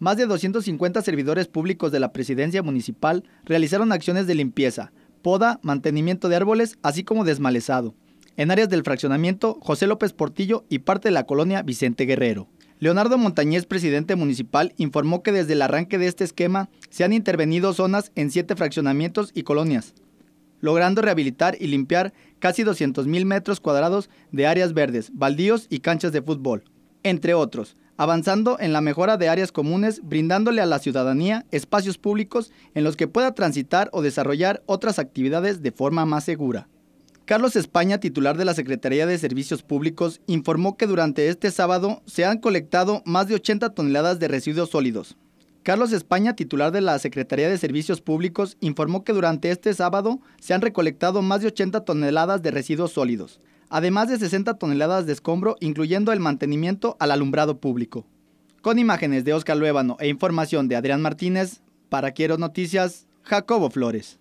Más de 250 servidores públicos de la presidencia municipal realizaron acciones de limpieza, poda, mantenimiento de árboles, así como desmalezado. En áreas del fraccionamiento, José López Portillo y parte de la colonia Vicente Guerrero. Leonardo Montañez, presidente municipal, informó que desde el arranque de este esquema se han intervenido zonas en siete fraccionamientos y colonias, logrando rehabilitar y limpiar casi 200.000 metros cuadrados de áreas verdes, baldíos y canchas de fútbol, entre otros avanzando en la mejora de áreas comunes, brindándole a la ciudadanía espacios públicos en los que pueda transitar o desarrollar otras actividades de forma más segura. Carlos España, titular de la Secretaría de Servicios Públicos, informó que durante este sábado se han colectado más de 80 toneladas de residuos sólidos. Carlos España, titular de la Secretaría de Servicios Públicos, informó que durante este sábado se han recolectado más de 80 toneladas de residuos sólidos, además de 60 toneladas de escombro, incluyendo el mantenimiento al alumbrado público. Con imágenes de Oscar Luébano e información de Adrián Martínez, para Quiero Noticias, Jacobo Flores.